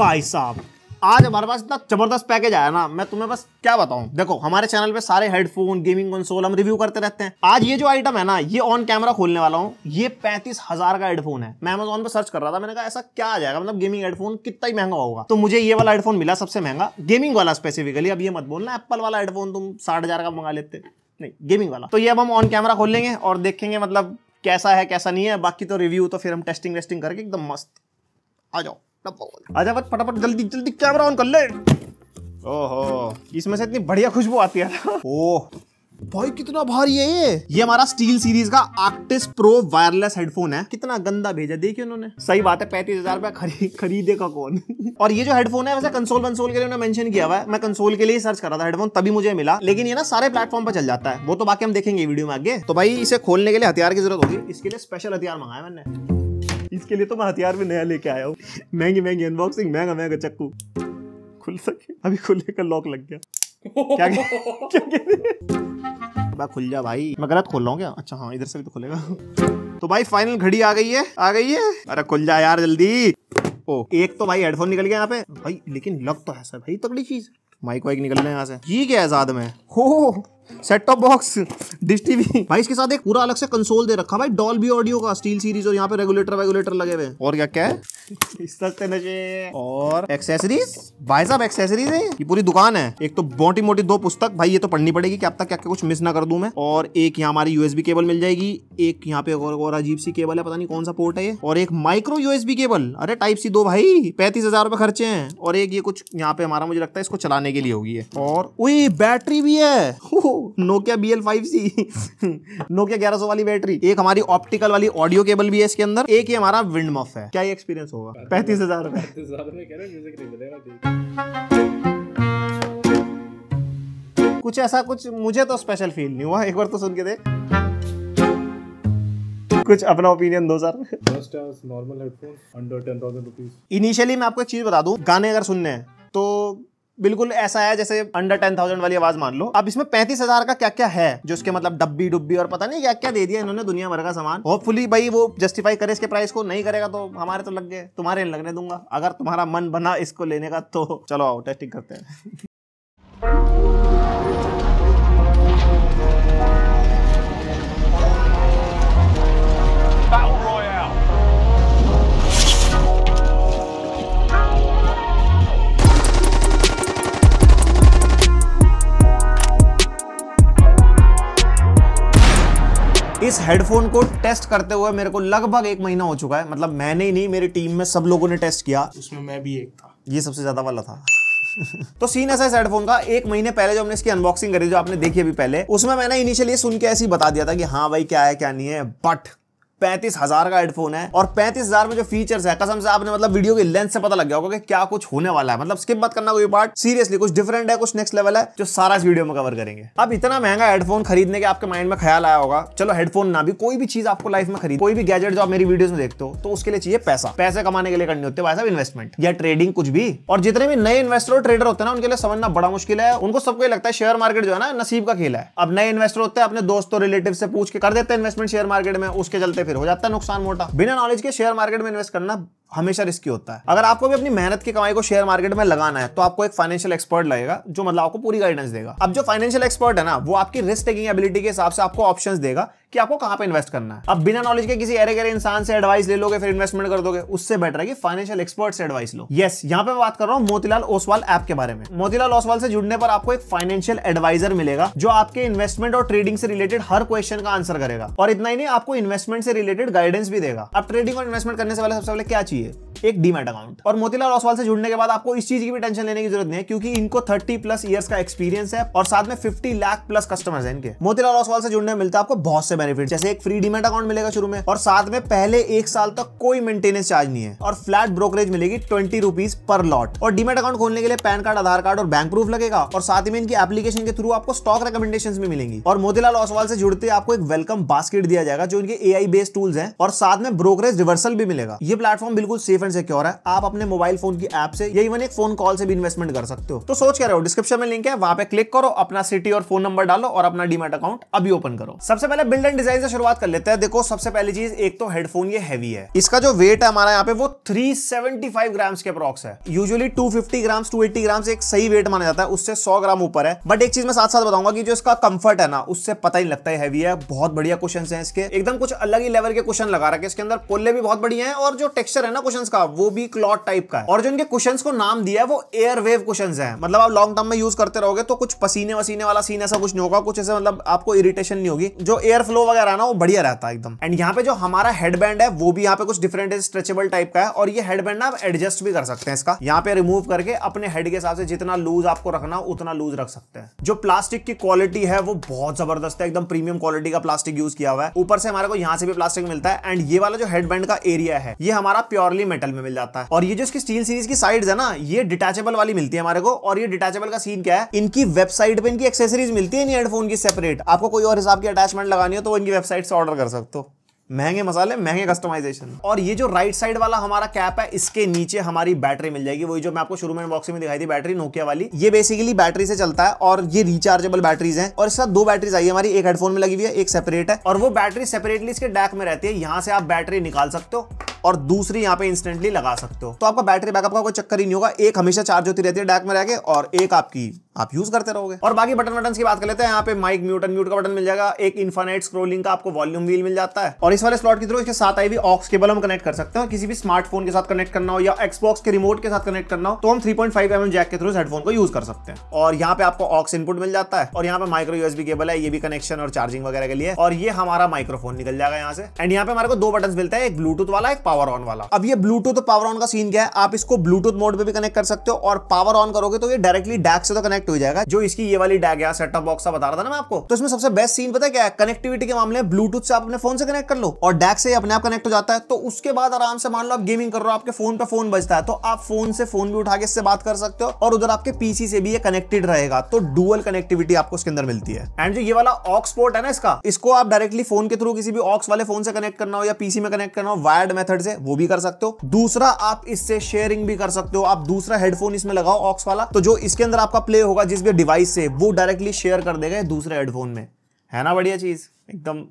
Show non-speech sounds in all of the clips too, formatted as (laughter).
भाई साहब आज हमारे पास इतना जबरदस्त पैकेज आया ना मैं तुम्हें बस क्या बताऊं देखो हमारे चैनल पे सारे हेडफोन गेमिंग कंसोल हम रिव्यू करते रहते हैं आज ये जो आइटम है ना ये ऑन कैमरा खोलने वाला हूँ ये पैंतीस हजार का हेडफोन है मैं अमेजोन पे सर्च कर रहा था मैंने कहा ऐसा क्या आ जाएगा मतलब गेमिंग हेडफोन कितना ही महंगा होगा तो मुझे ये वाला हेडफोन मिला सबसे महंगा गेमिंग वाला स्पेसिफिकली अब ये मत बोलना एप्पल वाला हेडफोन तुम साठ का मंगा लेते नहीं गेमिंग वाला तो ये अब हम ऑन कैमरा खोल लेंगे और देखेंगे मतलब कैसा है कैसा नहीं है बाकी तो रिव्यू तो फिर हम टेस्टिंग वेस्टिंग करके एकदम मस्त आ जाओ आजा बस फटाफट जल्दी जल्दी कैमरा ऑन कर ले ओहो इसमें से इतनी बढ़िया खुशबू आती है ओह भाई कितना भारी है ये ये हमारा स्टील सीरीज का आर्टिस प्रो वायरलेस हेडफोन है कितना गंदा भेजा देखिए उन्होंने सही बात है पैंतीस हजार रुपया खरी, खरीदेगा कौन (laughs) और ये जो हेडफोन है वैसे कंसोल वंसोल के लिए उन्होंने मेंशन किया हुआ है मैं कंसोल के लिए सर्च कर रहा था हेडफोन तभी मुझे मिला लेकिन ये ना सारे प्लेटफॉर्म पर चल जाता है वो तो बाकी हम देखेंगे वीडियो में आगे तो भाई इसे खोलने के लिए हथियार की जरूरत होगी इसके लिए स्पेशल हथियार मंगाया मैंने इसके लिए तो मैं हथियार भी नया लेके आया हूँ महंगी महंगी अनबॉक्सिंग महंगा महंगा चक्कू खुल सके अभी खुलने का लॉक लग गया क्या क्या क्या खुल जा भाई मैं गलत खोल रहा हूँ क्या अच्छा हाँ इधर से भी तो खुलेगा तो भाई फाइनल घड़ी आ गई है आ गई है अरे खुल जा यार जल्दी ओ एक तो भाई हेडफोन निकल गया यहाँ पे भाई लेकिन लग तो है सर भाई तगड़ी चीज माइक वाइक निकल रहे हैं यहाँ से ये क्या है आजाद में हो set top box Dish TV भाई इसके साथ एक पूरा अलग से कंसोल दे रखा भाई डॉल भी ऑडियो का स्टील सीरीज और यहाँ पे रेगुलेटर वेगुलेटर लगे हुए और क्या क्या है सस्ते नशे और एक्सेसरीज भाई साहब एक्सेसरीज है ये पूरी दुकान है एक तो मोटी मोटी दो पुस्तक भाई ये तो पढ़नी पड़ेगी कि अब तक क्या क्या कुछ मिस ना कर दू मैं और एक यहाँ हमारी यूएसबी केबल मिल जाएगी एक यहाँ पे और, और अजीब सी केबल है पता नहीं कौन सा पोर्ट है ये और एक माइक्रो यूएसबी केबल अरे टाइप सी दो भाई पैंतीस हजार रुपए खर्चे हैं और एक ये कुछ यहाँ पे हमारा मुझे लगता है इसको चलाने के लिए होगी और वही बैटरी भी है Nokia B L five C Nokia ग्यारह सौ वाली बैटरी एक हमारी ऑप्टिकल वाली ऑडियो केबल भी है इसके अंदर एक ही हमारा विंड मफ है क्या एक्सपीरियंस होगा पैंतीस हजार रुपए कुछ ऐसा कुछ मुझे तो स्पेशल फील नहीं हुआ एक बार तो सुन के दे कुछ अपना ओपिनियन दो sir normal headphone under ten thousand rupees initially मैं आपको एक चीज बता दूं गाने अगर सुनने हैं तो बिल्कुल ऐसा है जैसे अंडर टेन थाउजेंड वाली आवाज मान लो अब इसमें पैंतीस हजार का क्या क्या है जो इसके मतलब डब्बी डुब्बी और पता नहीं क्या क्या दे दिया इन्होंने दुनिया भर का सामान होपफुली भाई वो जस्टिफाई करे इसके प्राइस को नहीं करेगा तो हमारे तो लग गए तुम्हारे लगने दूंगा अगर तुम्हारा मन बना इसको लेने का तो चलो आओ टेस्टिंग करते हैं इस हेडफोन को टेस्ट करते हुए मेरे को लगभग एक महीना हो चुका है मतलब मैंने ही नहीं मेरी टीम में सब लोगों ने टेस्ट किया उसमें मैं भी एक था ये सबसे ज्यादा वाला था तो सीन ऐसा इस हेडफोन का एक महीने पहले जो हमने इसकी अनबॉक्सिंग करी जो आपने देखी अभी पहले उसमें मैंने इनिशियली सुन के ऐसे ही बता दिया था कि हाँ भाई क्या है क्या नहीं है बट पैंतीस हजार का हेडफोन है और पैंतीस हजार में जो फीचर्स है कसम से आपने मतलब वीडियो की लेंथ से पता लग गया होगा कि क्या कुछ होने वाला है मतलब स्किप मत करना कोई पार्ट सीरियसली कुछ डिफरेंट है कुछ नेक्स्ट लेवल है जो सारा इस वीडियो में कवर करेंगे अब इतना महंगा हेडफोन खरीदने के आपके माइंड में ख्याल आया होगा चलो हेडफोन ना भी कोई भी चीज आपको लाइफ में खरीद कोई भी गैजेट जो आप मेरी वीडियो में देखते हो तो उसके लिए चाहिए पैसा पैसे कमाने के लिए करनी होती है भाई इन्वेस्टमेंट या ट्रेडिंग कुछ भी और जितने भी नए इन्वेस्टर और ट्रेडर होते हैं उनके लिए समझना बड़ा मुश्किल है उनको सबको लगता है शेयर मार्केट जो है ना नसीब का खेल है अब नए इन्वेस्टर होते हैं अपने दोस्तों रिलेटिव से पूछ के कर देते हैं इन्वेस्टमेंट शेयर मार्केट में उसके चलते फिर हो जाता है नुकसान मोटा बिना नॉलेज के शेयर मार्केट में इन्वेस्ट करना हमेशा रिस्की होता है अगर आपको भी अपनी मेहनत की कमाई को शेयर मार्केट में लगाना है तो आपको एक फाइनेंशियल एक्सपर्ट लगेगा जो मतलब आपको पूरी गाइडेंस देगा अब जो फाइनेंशियल एक्सपर्ट है ना वो आपकी रिस्क टेकिंग एबिलिटी के हिसाब से आपको ऑप्शन देगा कि आपको कहां पे इन्वेस्ट करना है अब बिना नॉलेज के किसी अरे गरे इंसान से एडवाइस ले लोगे फिर इन्वेस्टमेंट कर दोगे उससे बेटर है कि फाइनेंशियल एक्सपर्ट से एडवाइस लो यस यहाँ पे बात कर रहा हूँ मोतीलाल ओसवाल ऐप के बारे में मोतीलाल ओसवाल से जुड़ने पर आपको एक फाइनेंशियल एडवाइजर मिलेगा जो आपके इन्वेस्टमेंट और ट्रेडिंग से रिलेटेड हर क्वेश्चन का आंसर करेगा और इतना ही नहीं आपको इन्वेस्टमेंट से रिलेटेड गाइडेंस भी देगा अब ट्रेडिंग और इन्वेस्टमेंट करने से पहले सबसे पहले क्या चाहिए एक डीमेट अकाउंट और मोतीलाल ओसवाल से जुड़ने के बाद आपको इस चीज की भी टेंशन लेने की जरूरत नहीं है क्योंकि इनको 30 प्लस इयर्स का एक्सपीरियंस है और साथ में 50 लाख प्लस कस्टमर्स हैं इनके मोतीलाल ओसवाल से जुड़ने मिलता है आपको बहुत से बेनिफिट जैसे एक फ्री डीमेट अकाउंट मिलेगा शुरू में और साथ में पहले एक साल तक कोई मेंटेनेंस चार्ज नहीं है और फ्लैट ब्रोकरेज मिलेगी ट्वेंटी रुपीज पर लॉट और डीमेट अकाउंट खोलने के लिए पैन कार्ड आधार कार्ड और बैंक प्रूफ लगेगा और साथ में इनकी एप्लीकेशन के थ्रू आपको स्टॉक रिकमेंडेशन भी मिलेंगी और मोतीलाल ओसवाल से जुड़ते आपको एक वेलकम बास्केट दिया जाएगा जो इनके ए बेस्ड टूल्स है और साथ में ब्रोकरेज रिवर्सल भी मिलेगा ये प्लेटफॉर्म बिल्कुल सेफ एंड सिक्योर है आप अपने मोबाइल फोन की ऐप से या इवन एक फोन कॉल से भी इन्वेस्टमेंट कर सकते हो तो सोच क्या रहे हो डिस्क्रिप्शन में लिंक है वहां पे क्लिक करो अपना सिटी और फोन नंबर डालो और अपना डीमेट अकाउंट अभी ओपन करो सबसे पहले बिल्डर डिफरेंट डिजाइन से शुरुआत कर लेते हैं देखो सबसे पहली चीज एक तो हेडफोन ये हैवी है इसका जो वेट है हमारा यहाँ पे वो 375 ग्राम्स के अप्रॉक्स है यूजुअली 250 ग्राम्स 280 ग्राम्स एक सही वेट माना जाता है उससे 100 ग्राम ऊपर है बट एक चीज मैं साथ साथ बताऊंगा कि जो इसका कंफर्ट है ना उससे पता ही नहीं लगता है हैवी है बहुत बढ़िया क्वेश्चन है इसके एकदम कुछ अलग ही लेवल के क्वेश्चन लगा रखे इसके अंदर पोले भी बहुत बढ़िया है और जो टेक्सचर है ना क्वेश्चन का वो भी क्लॉथ टाइप का है और जो इनके क्वेश्चन को नाम दिया है वो एयर वेव क्वेश्चन है मतलब आप लॉन्ग टर्म में यूज करते रहोगे तो कुछ पसीने वसीने वाला सीन ऐसा कुछ नहीं होगा कुछ ऐसा मतलब आपको इरिटेशन नहीं होगी जो एयर फ्लो फ्लो वगैरह ना वो बढ़िया रहता है एकदम एंड यहाँ पे जो हमारा हेडबैंड है वो भी यहाँ पे कुछ डिफरेंट है स्ट्रेचेबल टाइप का है और ये हेडबैंड ना आप एडजस्ट भी कर सकते हैं इसका यहाँ पे रिमूव करके अपने हेड के हिसाब से जितना लूज आपको रखना उतना लूज रख सकते हैं जो प्लास्टिक की क्वालिटी है वो बहुत जबरदस्त है एकदम प्रीमियम क्वालिटी का प्लास्टिक यूज किया हुआ है ऊपर से हमारे को यहाँ से भी प्लास्टिक मिलता है एंड ये वाला जो हेडबैंड का एरिया है ये हमारा प्योरली मेटल में मिल जाता है और ये जो इसकी स्टील सीरीज की साइड है ना ये डिटेचेबल वाली मिलती है हमारे को और ये डिटेचेबल का सीन क्या है इनकी वेबसाइट पर इनकी एक्सेसरीज मिलती है हेडफोन की सेपरेट आपको कोई और हिसाब की अटैचमेंट लगानी हो तो तो इनकी वेबसाइट से ऑर्डर कर सकते हो महंगे मसाले महंगे कस्टमाइजेशन और ये जो राइट साइड वाला हमारा कैप है इसके नीचे हमारी बैटरी मिल जाएगी वही जो मैं आपको शुरू में बॉक्स में दिखाई थी बैटरी नोकिया वाली ये बेसिकली बैटरी से चलता है और ये रिचार्जेबल बैटरीज हैं और इसका दो बैटरीज आई है हमारी एक हेडफोन में लगी हुई है एक सेपरेट है और वो बैटरी सेपरेटली इसके डैक में रहती है यहाँ से आप बैटरी निकाल सकते हो और दूसरी यहाँ पे इंस्टेंटली लगा सकते हो तो आपका बैटरी बैकअप का कोई चक्कर ही नहीं होगा एक हमेशा चार्ज होती रहती है डैक में रहकर और एक आपकी आप यूज करते रहोगे और बाकी बटन बटन की बात कर लेते हैं यहाँ पे माइक म्यूट म्यूट का बटन मिल जाएगा एक इन्फानाइट स्क्रोलिंग का आपको वॉल्यूम व्हील मिल जाता है और इस वाले स्लॉट के थ्रू इसके साथ आई भी ऑक्स केबल हम कनेक्ट कर सकते हैं किसी भी स्मार्टफोन के साथ कनेक्ट करना हो या एक्सबॉक्स के रिमोट के साथ कनेक्ट करना हो तो हम थ्री पॉइंट फाइव जैक के थ्रू हेडफोन को यूज कर सकते हैं और यहाँ पे आपको ऑक्स इनपुट मिल जाता है और यहाँ पे माइक्रो यूएसबी केबल है ये भी कनेक्शन और चार्जिंग वगैरह के लिए और ये हमारा माइक्रोफोन निकल जाएगा यहाँ से एंड यहाँ पे हमारे को दो बटन मिलता है एक ब्लूटूथ वाला एक पावर ऑन वाला अब ये ब्लूटूथ पावर ऑन का सीन क्या है आप इसको ब्लूटूथ मोड पे भी कनेक्ट कर सकते हो और पावर ऑन करोगे तो ये डायरेक्टली डैक से तो कनेक्ट हो जाएगा जो इसकी ये वाली डैग या सेटअप बॉक्स का बता रहा था ना मैं आपको तो इसमें सबसे बेस्ट सीन पता है क्या है कनेक्टिविटी के मामले ब्लूटूथ से आप अपने फोन से कनेक्ट कर लो और डैक से अपने आप कनेक्ट हो जाता है तो उसके बाद आराम से मान लो आप गेमिंग कर रहे हो आपके फोन पर फोन बजता है तो आप फोन से फोन भी उठा के इससे बात कर सकते हो और उधर आपके पीसी से भी ये कनेक्टेड रहेगा तो डुअल कनेक्टिविटी आपको इसके अंदर मिलती है एंड जो ये वाला ऑक्सपोर्ट है ना इसका इसको आप डायरेक्टली फोन के थ्रू किसी भी ऑक्स वाले फोन से कनेक्ट करना हो या पीसी में कनेक्ट करना हो वायर्ड मेथड मेथड से वो भी कर सकते हो दूसरा आप इससे शेयरिंग भी कर सकते हो आप दूसरा हेडफोन इसमें लगाओ ऑक्स वाला तो जो इसके अंदर आपका प्ले होगा जिस भी डिवाइस से वो डायरेक्टली शेयर कर देगा दूसरे हेडफोन में है ना बढ़िया चीज एकदम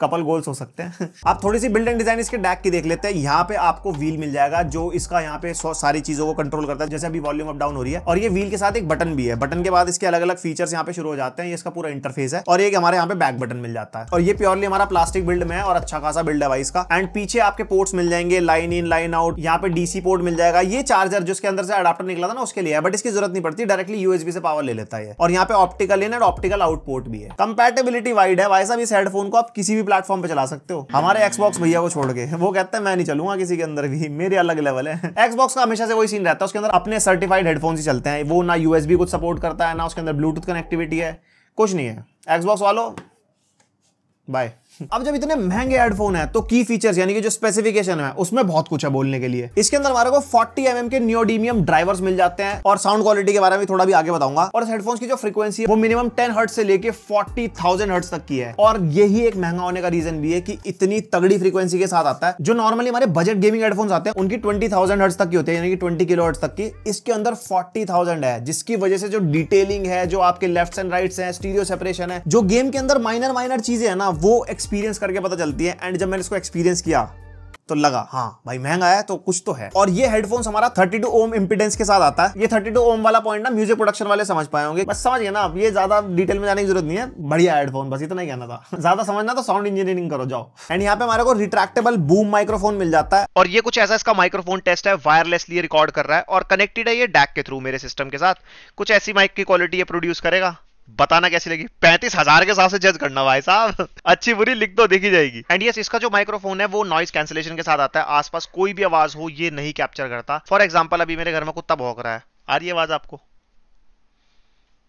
कपल गोल्स हो सकते हैं (laughs) आप थोड़ी सी बिल्डिंग डिजाइन इसके डैक की देख लेते हैं यहाँ पे आपको व्हील मिल जाएगा जो इसका यहाँ पे सारी चीजों को कंट्रोल करता है जैसे अभी वॉल्यूम अप डाउन हो रही है और ये व्हील के साथ एक बटन भी है बटन के बाद इसके अलग अलग फीचर्स यहाँ पे शुरू हो जाते हैं ये इसका पूरा इंटरफेस है और एक हमारे यहाँ पे बैक बटन मिल जाता है और ये प्योरली हमारा प्लास्टिक बिल्ड में है और अच्छा खासा बिल्ड है इसका एंड पीछे आपके पोर्ट्स मिल जाएंगे लाइन इन लाइन आउट यहाँ पे डीसी पोर्ट मिल जाएगा ये चार्जर जिसके अंदर से अडाप्टर निकला था ना उसके लिए बट इसकी जरूरत नहीं पड़ती डायरेक्टली यूएसबी से पावर ले लेता है और यहाँ पे optical in and optical out port भी है कंपेटेबिलिटी वाइड है वाइस इस हेडफोन को आप किसी भी प्लेटफॉर्म पे चला सकते हो हमारे एक्सबॉक्स भैया को छोड़ के वो कहते हैं मैं नहीं चलूंगा किसी के अंदर भी मेरे अलग लेवल है एक्सबॉक्स का हमेशा से वही सीन रहता है उसके अंदर अपने सर्टिफाइड हेडफोन ही चलते हैं वो ना यूएसबी कुछ सपोर्ट करता है ना उसके अंदर ब्लूटूथ कनेक्टिविटी है कुछ नहीं है एक्सबॉक्स वालों बाय अब जब इतने महंगे हेडफोन है तो की फीचर्स यानी कि जो स्पेसिफिकेशन है उसमें बहुत कुछ है बोलने के लिए इसके अंदर हमारे को 40 एम mm के नियोडीमियम ड्राइवर्स मिल जाते हैं और साउंड क्वालिटी के बारे में थोड़ा भी आगे बताऊंगा और इस हेडफोन्स की जो फ्रीक्वेंसी है वो मिनिमम टेन हर्ट से लेकर फोर्टी थाउजेंड तक की है और यही एक महंगा होने का रीजन भी है कि इतनी तगड़ी फ्रीक्वेंसी के साथ आता है जो नॉर्मली हमारे बजट गेमिंग हेडफोन आते हैं उनकी ट्वेंटी थाउजेंड हर्ट तक की होती है यानी कि ट्वेंटी किलो हर्ट तक की इसके अंदर फोर्टी थाउजेंड है जिसकी वजह से जो डिटेलिंग है जो आपके लेफ्ट एंड राइट है स्टीरियो सेपरेशन है जो गेम के अंदर माइनर माइनर चीजें है ना वो एक्स एक्सपीरियंस करके पता चलती है एंड जब मैंने इसको एक्सपीरियंस किया तो लगा हाँ भाई महंगा है तो कुछ तो है और ये हेडफोन्स हमारा 32 ओम इंपिडेंस के साथ आता है ये 32 ओम वाला पॉइंट ना म्यूजिक प्रोडक्शन वाले समझ पाए होंगे बस समझिए ना आप ये ज्यादा डिटेल में जाने की जरूरत नहीं है बढ़िया हेडफोन बस इतना ही कहना था (laughs) ज्यादा समझना तो साउंड इंजीनियरिंग करो जाओ एंड यहाँ पे हमारे को रिट्रैक्टेबल बूम माइक्रोफोन मिल जाता है और ये कुछ ऐसा इसका माइक्रोफोन टेस्ट है वायरलेसली रिकॉर्ड कर रहा है और कनेक्टेड है ये डैक के थ्रू मेरे सिस्टम के साथ कुछ ऐसी माइक की क्वालिटी प्रोड्यूस करेगा बताना कैसी लगी पैंतीस हजार के हिसाब से जज करना भाई साहब अच्छी बुरी लिख दो तो देखी जाएगी एंड यस इसका जो माइक्रोफोन है वो नॉइस कैंसिलेशन के साथ आता है आसपास कोई भी आवाज हो ये नहीं कैप्चर करता फॉर एग्जाम्पल अभी मेरे घर में कुत्ता भौंक रहा है आ रही आवाज आपको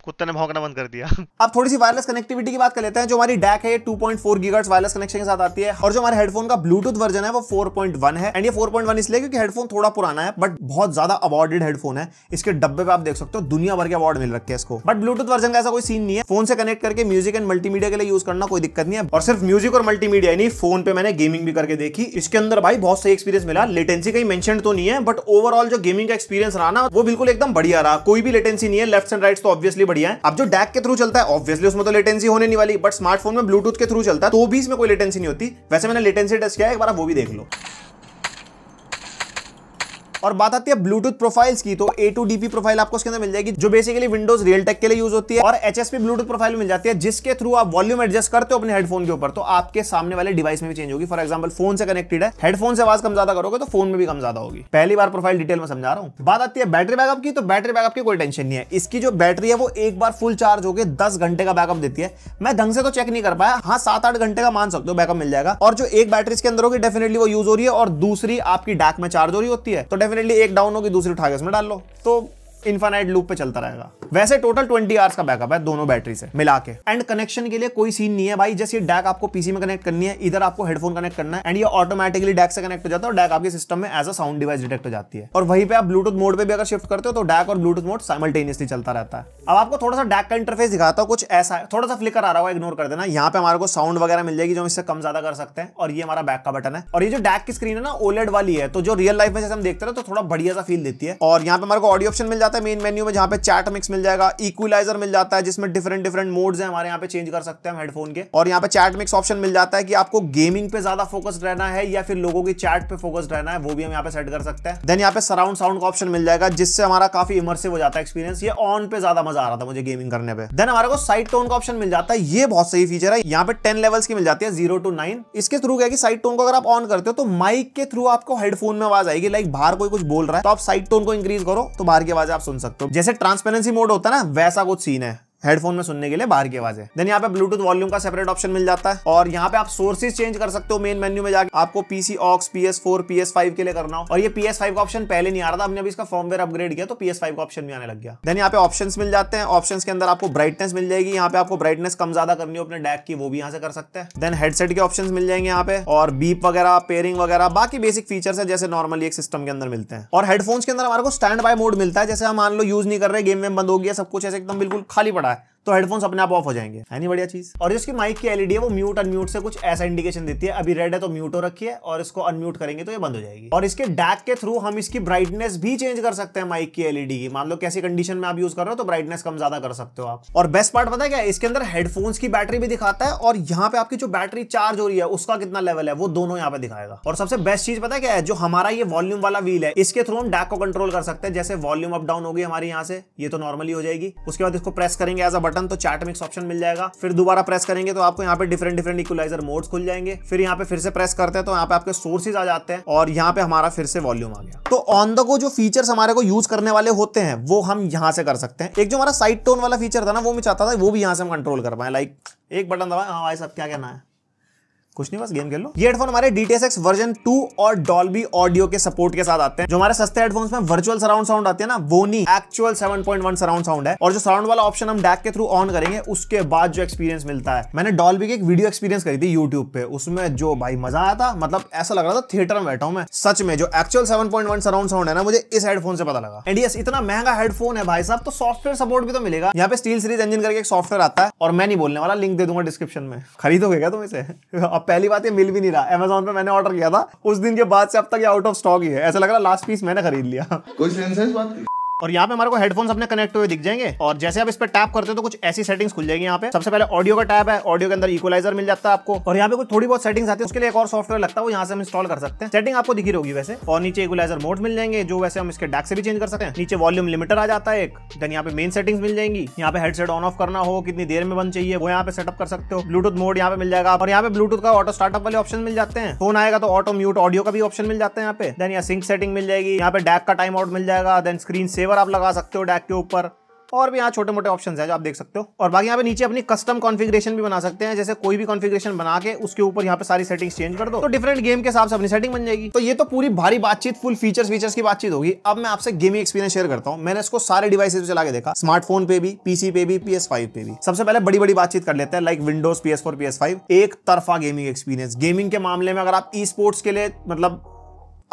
कुत्ते ने भौंकना बंद कर दिया अब थोड़ी सी वायरलेस कनेक्टिविटी की बात कर लेते हैं जो हमारी डैक है ये 2.4 पॉइंट वायरलेस कनेक्शन के साथ आती है और जो हमारे हेडफोन का ब्लूटूथ वर्जन है वो 4.1 है एंड ये 4.1 इसलिए क्योंकि हेडफोन थोड़ा पुराना है बट बहुत ज्यादा अवार्डेड हेडफोन है इसके डब्बे पे आप देख सकते हो दुनिया भर के अवार्ड मिल रखे इसको बट ब्लूटूथ वर्जन का ऐसा कोई सीन नहीं है फोन से कनेक्ट करके म्यूजिक एंड मल्टीमीडिया के लिए यूज करना कोई दिक्कत नहीं है और सिर्फ म्यूजिक और मल्टीमीडिया नहीं फोन पे मैंने गेमिंग भी करके देखी इसके अंदर भाई बहुत सही एक्सपीरियंस मिला लेटेंसी कहीं मेंशन तो नहीं है बट ओवरऑल जो गेमिंग का एक्सपीरियंस रहा ना वो बिल्कुल एकदम बढ़िया रहा कोई भी लेटेंसी नहीं है लेफ्ट एंड राइट तो ऑब्वियसली बढ़िया है अब जो डैक के थ्रू चलता है ऑब्वियसली उसमें तो लेटेंसी होने नहीं वाली बट स्मार्टफोन में ब्लूटूथ के थ्रू चलता है तो भी इसमें कोई लेटेंसी नहीं होती वैसे मैंने लेटेंसी टेस्ट किया है एक बार वो भी देख लो और बात आती है ब्लूटूथ प्रोफाइल्स की तो ए टू डीपी प्रोफाइल आपको अंदर मिल जाएगी जो बेसिकली विंडोज रियल टेक के लिए यूज होती है और एचएसपी ब्लूटूथ प्रोफाइल मिल जाती है जिसके थ्रू आप वॉल्यूम एडजस्ट करते हो अपने हेडफोन के ऊपर तो आपके सामने वाले डिवाइस में भी चेंज होगी फॉर एग्जाम्पल फोन से कनेक्टेड है हेडफोन से आवाज कम ज्यादा करोगे तो फोन में भी कम ज्यादा होगी पहली बार प्रोफाइल डिटेल में समझा रहा हूँ बात आती है बैटरी बैकअप की तो बैटरी बैकअप की कोई टेंशन नहीं है इसकी जो बैटरी है वो एक बार फुल चार्ज होकर दस घंटे का बैकअप देती है मैं ढंग से तो चेक नहीं कर पाया हाँ सात आठ घंटे का मान सकते हो बैकअप मिल जाएगा और जो एक बैटरी इसके अंदर होगी डेफिनेटली वो यूज हो रही है और दूसरी आपकी डैक में चार्ज हो रही होती है तो डेफिनेटली एक डाउन होगी दूसरी उठा के उसमें डाल लो तो इन्फानाइट लूप पे चलता रहेगा वैसे टोटल 20 आवर्स का बैकअप है दोनों बैटरी से मिला के एंड कनेक्शन के लिए कोई सीन नहीं है भाई जैसे डैक आपको पीसी में कनेक्ट करनी है इधर आपको हेडफोन कनेक्ट करना है एंड ये ऑटोमेटिकली डैक से कनेक्ट हो जाता है और डैक आपके सिस्टम में as a sound device detect हो जाती है और वहीं पर आप ब्लूटूथ मोड पर भी अगर शिफ्ट करते हो तो डैक और ब्लूटूथ मोड साइमल्टेनियसली चलता रहता है अब आपको थोड़ा सा डैक का इंटरफेस दिखाता हूँ कुछ ऐसा है थोड़ा सा फ्लिकर आ रहा होगा इग्नोर कर देना यहाँ पे हमारे को साउंड वगैरह मिल जाएगी जो हम इससे कम ज्यादा कर सकते हैं और ये हमारा बैक का बटन है और ये जो डैक की स्क्रीन है ना ओलेड वाली है तो जो रियल लाइफ में जैसे हम देखते हैं तो थोड़ा बढ़िया सा फील देती है और यहाँ पे हमारे को ऑडियो ऑप्शन मिल जाता जाता है मेन मेन्यू में जहाँ पे चैट मिक्स मिल जाएगा इक्वलाइजर मिल जाता है जिसमें डिफरेंट डिफरेंट मोड्स हैं हमारे यहाँ पे चेंज कर सकते हैं हेडफोन के और यहाँ पे चैट मिक्स ऑप्शन मिल जाता है कि आपको गेमिंग पे ज्यादा फोकस रहना है या फिर लोगों की चैट पे फोकस रहना है वो भी हम यहाँ पे सेट कर सकते हैं देन यहाँ पे सराउंड साउंड का ऑप्शन मिल जाएगा जिससे हमारा काफी इमरसिव हो जाता है एक्सपीरियंस ये ऑन पे ज्यादा मजा आ रहा था मुझे गेमिंग करने पे देन हमारे को साइड टोन का ऑप्शन मिल जाता है ये बहुत सही फीचर है यहाँ पे टेन लेवल्स की मिल जाती है जीरो टू नाइन इसके थ्रू क्या साइड टोन को अगर आप ऑन करते हो तो माइक के थ्रू आपको हेडफोन में आवाज आएगी लाइक बाहर कोई कुछ बोल रहा है तो आप साइड टोन को इंक्रीज करो तो बाहर की आवाज आप सुन सकते हो जैसे ट्रांसपेरेंसी मोड होता है ना वैसा कुछ सीन है हेडफोन में सुनने के लिए बाहर की आवाज है देन यहाँ पे ब्लूटूथ वॉल्यूम का सेपरेट ऑप्शन मिल जाता है और यहाँ पे आप सोर्सेज चेंज कर सकते हो मेन मेन्यू में जाकर आपको PC aux PS four PS five के लिए करना हो और ये पीएस फाइव का ऑप्शन पहले नहीं आ रहा था हमने अभी इसका फॉर्मवेयर अपग्रेड किया तो पीएस फाइव का ऑप्शन भी आने लग गया देन यहाँ पे ऑप्शन मिल जाते हैं ऑप्शन के अंदर आपको ब्राइटनेस मिल जाएगी यहाँ पे आपको ब्राइटनेस कम ज्यादा करनी हो अपने डैक की वो भी यहाँ से कर सकते हैं देन हेडसेट के ऑप्शन मिल जाएंगे यहाँ पे और बीप वगैरह पेयरिंग वगैरह बाकी बेसिक फीचर्स है जैसे नॉर्मली एक सिस्टम के अंदर मिलते हैं और हेडफोन्स के अंदर हमारे को स्टैंड बाय मोड मिलता है जैसे हम मान लो यूज नहीं कर रहे गेम में बंद हो गया सब कुछ ऐसे एकदम बिल्कुल खाली पड़ा तो हेडफोन्स अपने आप ऑफ हो जाएंगे है नहीं बढ़िया चीज और इसकी माइक की एलईडी है वो म्यूट अनम्यूट से कुछ ऐसा इंडिकेशन देती है अभी रेड है तो म्यूट हो रखी है और इसको अनम्यूट करेंगे तो ये बंद हो जाएगी और इसके डैक के थ्रू हम इसकी ब्राइटनेस भी चेंज कर सकते हैं माइक की एलईडी की मान लो कैसी कंडीशन में आप यूज कर रहे हो तो ब्राइटनेस कम ज्यादा कर सकते हो आप और बेस्ट पार्ट पता है क्या इसके अंदर हेडफोन्स की बैटरी भी दिखाता है और यहाँ पे आपकी जो बैटरी चार्ज हो रही है उसका कितना लेवल है वो दोनों यहाँ पे दिखाएगा और सबसे बेस्ट चीज पता है क्या है जो हमारा ये वॉल्यूम वाला व्हील है इसके थ्रू हम डैक को कंट्रोल कर सकते हैं जैसे वॉल्यूम अप डाउन होगी हमारी यहाँ से ये तो नॉर्मली हो जाएगी उसके बाद इसको प्रेस करेंगे एज अ बटन तो चार्ट मिक्स ऑप्शन मिल जाएगा फिर दोबारा प्रेस करेंगे तो आपको यहाँ पे डिफरेंट डिफरेंट इक्वलाइजर मोड्स खुल जाएंगे फिर यहाँ पे फिर से प्रेस करते हैं तो यहाँ पे आपके सोर्सेज आ जाते हैं और यहाँ पे हमारा फिर से वॉल्यूम आ गया तो ऑन द गो जो फीचर हमारे को यूज करने वाले होते हैं वो हम यहाँ से कर सकते हैं एक जो हमारा साइड टोन वाला फीचर था ना वो मैं चाहता था वो भी यहाँ से हम कंट्रोल कर पाए लाइक एक बटन दबाए हाँ भाई सब क्या कहना है कुछ नहीं बस गेम खेलो ये हेडफोन हमारे DTSX वर्जन 2 और डॉल्बी ऑडियो के सपोर्ट के साथ आते हैं जो हमारे सस्ते हेडफोन्स में वर्चुअल सराउंड साउंड आते हैं ना वो नहीं एक्चुअल 7.1 सराउंड साउंड है और जो साउंड वाला ऑप्शन हम डैक के थ्रू ऑन करेंगे उसके बाद जो एक्सपीरियंस मिलता है मैंने डॉल्बी की एक वीडियो एक्सपीरियंस करी थी यूट्यूब पे उसमें जो भाई मजा आया था मतलब ऐसा लग रहा था थिएटर में बैठा हूं मैं सच में जो एक्चुअल सेवन सराउंड साउंड है ना मुझे इस हेडफोन से पता लगा एंड इतना महंगा हेडफोन है भाई साहब तो सॉफ्टवेयर सपोर्ट भी तो मिलेगा यहाँ पे स्टील सीरीज इंजन करके एक सॉफ्टवेयर आता है और मैं नहीं बोलने वाला लिंक दे दूंगा डिस्क्रिप्शन में खरीदोगे क्या तुम इसे अब पहली बात ये मिल भी नहीं रहा अमेजोन पे मैंने ऑर्डर किया था उस दिन के बाद से अब तक ये आउट ऑफ स्टॉक ही है ऐसा लग रहा लास्ट पीस मैंने खरीद लिया कोई सेंस है इस बात और यहाँ पे हमारे को हेडफोन अपने कनेक्ट हुए दिख जाएंगे और जैसे आप इस पर टैप करते हो तो कुछ ऐसी सेटिंग्स खुल जाएगी यहाँ पे सबसे पहले ऑडियो का टैप है ऑडियो के अंदर इक्वलाइजर मिल जाता है आपको और यहाँ पे कुछ थोड़ी बहुत सेटिंग्स आती है उसके लिए एक और सॉफ्टवेयर लगता है वो यहाँ से हम इंस्टॉल कर सकते हैं सेटिंग आपको दिखी होगी वैसे और नीचे इक्वलाइजर मोड मिल जाएंगे जो वैसे हम इसके डैक से भी चेंज कर सकते हैं नीचे वॉल्यूम लिमिटर आ जाता है एक देन यहाँ पे मेन सेटिंग्स मिल जाएंगी यहाँ पे हेडसेट ऑन ऑफ करना हो कितनी देर में बन चाहिए वो यहाँ पे सेटअप कर सकते हो ब्लूटूथ मोड यहाँ पे मिल जाएगा और यहाँ पे ब्लूटूथ का ऑटो स्टार्टअप वाले ऑप्शन मिल जाते हैं फोन आएगा तो ऑटो म्यूट ऑडियो का भी ऑप्शन मिल जाता है यहाँ पे देन यहाँ सिंक सेटिंग मिल जाएगी यहाँ पे डैक का टाइम आउट मिल जाएगा देन स्क्रीन सेव रिवर आप लगा सकते हो डैक के ऊपर और भी यहाँ छोटे मोटे ऑप्शन है जो आप देख सकते हो और बाकी यहाँ पे नीचे अपनी कस्टम कॉन्फ़िगरेशन भी बना सकते हैं जैसे कोई भी कॉन्फ़िगरेशन बना के उसके ऊपर यहाँ पे सारी सेटिंग्स चेंज कर दो तो डिफरेंट गेम के हिसाब से अपनी सेटिंग बन जाएगी तो ये तो पूरी भारी बातचीत फुल फीचर्स फीचर्स की बातचीत होगी अब मैं आपसे गेमिंग एक्सपीरियंस शेयर करता हूँ मैंने इसको सारे डिवाइस पर चला के देखा स्मार्टफोन पे भी पीसी पे भी पीएस पे भी सबसे पहले बड़ी बड़ी बातचीत कर लेते हैं लाइक विंडोज पीएस फोर एक तरफा गेमिंग एक्सपीरियंस गेमिंग के मामले में अगर आप ई स्पोर्ट्स के लिए मतलब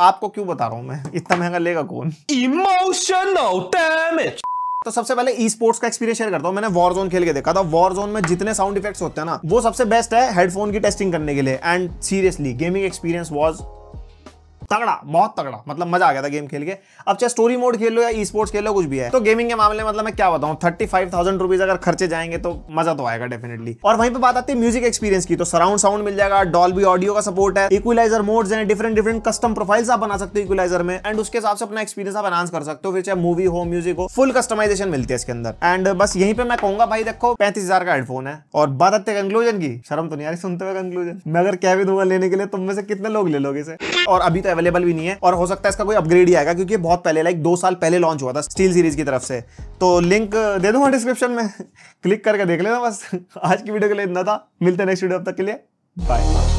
आपको क्यों बता रहा हूं मैं इतना महंगा लेगा कौन इमोशन डैमेज तो सबसे पहले ई स्पोर्ट्स का एक्सपीरियंस शेयर करता हूं मैंने वॉर जोन खेल के देखा था वॉर जोन में जितने साउंड इफेक्ट्स होते हैं ना वो सबसे बेस्ट है हेडफोन की टेस्टिंग करने के लिए and seriously gaming experience was तगड़ा बहुत तगड़ा मतलब मजा आ गया था गेम खेल के अब चाहे स्टोरी मोड खेल लो या ई स्पोर्ट्स खेल लो कुछ भी है तो गेमिंग के मामले मतलब मैं क्या बताऊँ थर्टी फाइव थाउजेंड रुपीज अगर खर्चे जाएंगे तो मजा तो आएगा डेफिनेटली और वहीं पर बात आती है म्यूजिक एक्सपीरियंस की तो सराउंड साउंड मिल जाएगा डॉल ऑडियो का सपोर्ट है इक्वलाइजर मोड्स हैं डिफरेंट डिफरेंट कस्टम प्रोफाइल्स आप बना सकते हो इक्वलाइजर में एंड उसके हिसाब से अपना एक्सपीरियंस आप एनहांस कर सकते हो फिर चाहे मूवी हो म्यूजिक हो फुल कस्टमाइजेशन मिलती है इसके अंदर एंड बस यहीं पर मैं कहूंगा भाई देखो पैंतीस का हेडफोन है और बात आते कंक्लूजन की शर्म तो नहीं आ रही सुनते हुए कंक्लूजन मैं अगर कह भी दूंगा लेने के लिए तुम में से कितने लोग ले लोगे इसे और अभी तो अवेलेबल भी नहीं है और हो सकता है इसका कोई अपग्रेड ही आएगा क्योंकि बहुत पहले लाइक दो साल पहले लॉन्च हुआ था स्टील सीरीज की तरफ से तो लिंक दे दूंगा डिस्क्रिप्शन में क्लिक (laughs) करके देख लेना बस (laughs) आज की वीडियो के लिए इतना था मिलते नेक्स्ट वीडियो अब तक के लिए बाय